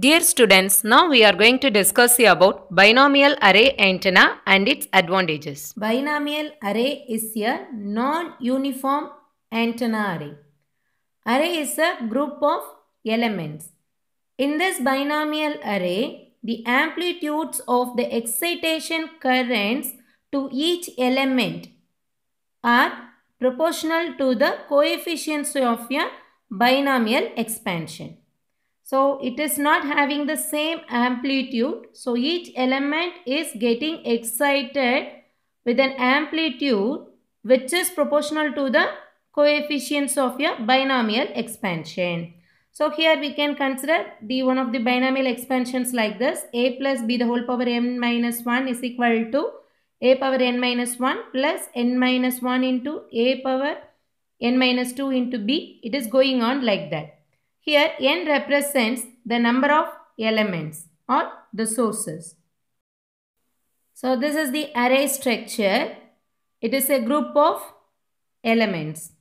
Dear students, now we are going to discuss about binomial array antenna and its advantages. Binomial array is a non-uniform antenna array. Array is a group of elements. In this binomial array, the amplitudes of the excitation currents to each element are proportional to the coefficients of a binomial expansion. So it is not having the same amplitude. So each element is getting excited with an amplitude which is proportional to the coefficients of your binomial expansion. So here we can consider the one of the binomial expansions like this. a plus b the whole power n minus 1 is equal to a power n minus 1 plus n minus 1 into a power n minus 2 into b. It is going on like that. Here n represents the number of elements or the sources. So this is the array structure. It is a group of elements.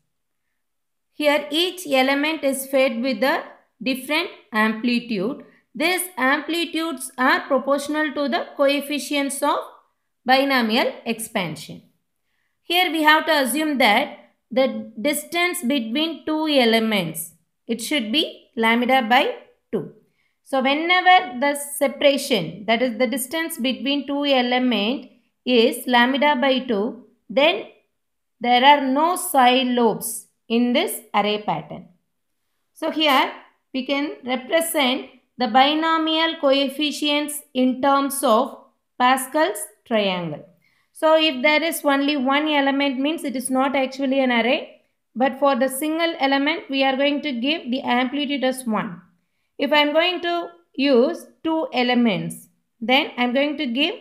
Here each element is fed with a different amplitude. These amplitudes are proportional to the coefficients of binomial expansion. Here we have to assume that the distance between two elements, it should be lambda by 2. So whenever the separation that is the distance between two element is lambda by 2 then there are no side lobes in this array pattern. So here we can represent the binomial coefficients in terms of Pascal's triangle. So if there is only one element means it is not actually an array but for the single element, we are going to give the amplitude as 1. If I am going to use two elements, then I am going to give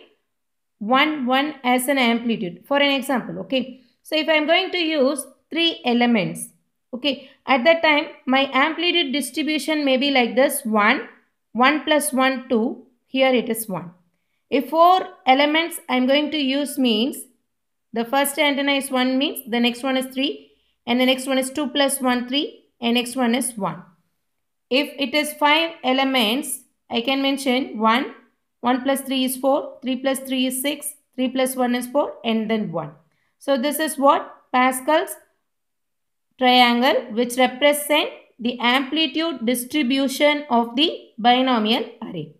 1, 1 as an amplitude. For an example, okay. So if I am going to use three elements, okay, at that time, my amplitude distribution may be like this 1, 1 plus 1, 2. Here it is 1. If four elements I am going to use means the first antenna is 1 means the next one is 3 and the next one is 2 plus 1 3 and next one is 1. If it is 5 elements, I can mention 1, 1 plus 3 is 4, 3 plus 3 is 6, 3 plus 1 is 4 and then 1. So this is what Pascal's triangle which represent the amplitude distribution of the binomial array.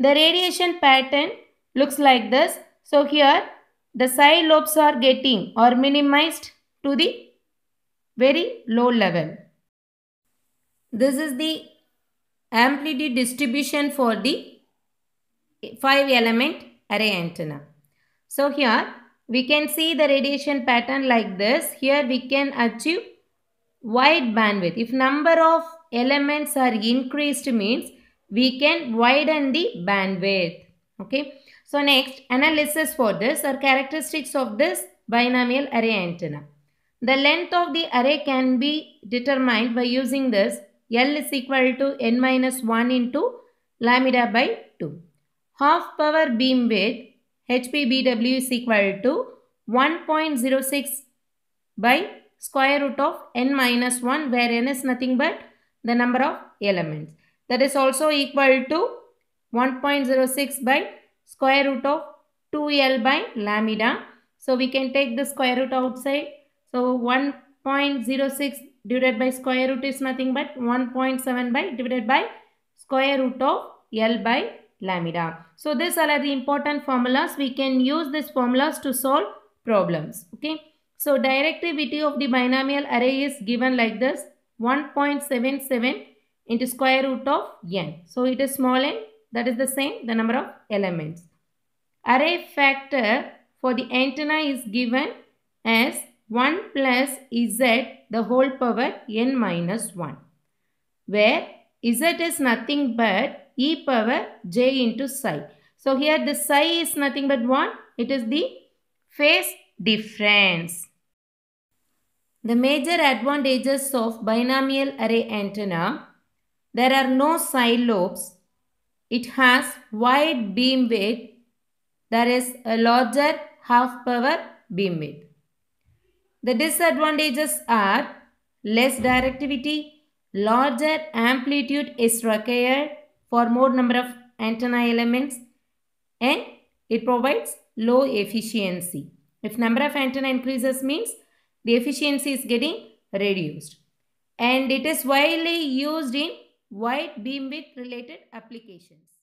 The radiation pattern looks like this. So here the side lobes are getting or minimized to the very low level. This is the amplitude distribution for the 5 element array antenna. So here we can see the radiation pattern like this. Here we can achieve wide bandwidth. If number of elements are increased means we can widen the bandwidth. Okay. So next analysis for this or characteristics of this binomial array antenna. The length of the array can be determined by using this L is equal to n minus 1 into lambda by 2. Half power beam width HPBW is equal to 1.06 by square root of n minus 1 where n is nothing but the number of elements. That is also equal to 1.06 by square root of 2L by lambda. So we can take the square root outside so 1.06 divided by square root is nothing but 1.7 by divided by square root of L by lambda. So these are the important formulas. We can use these formulas to solve problems. Okay. So directivity of the binomial array is given like this 1.77 into square root of n. So it is small n that is the same the number of elements. Array factor for the antenna is given as 1 plus z the whole power n minus 1 where z is nothing but e power j into psi. So here the psi is nothing but 1. It is the phase difference. The major advantages of binomial array antenna. There are no side lobes. It has wide beam width. There is a larger half power beam width. The disadvantages are less directivity, larger amplitude is required for more number of antenna elements and it provides low efficiency. If number of antenna increases means the efficiency is getting reduced. And it is widely used in wide beamwidth related applications.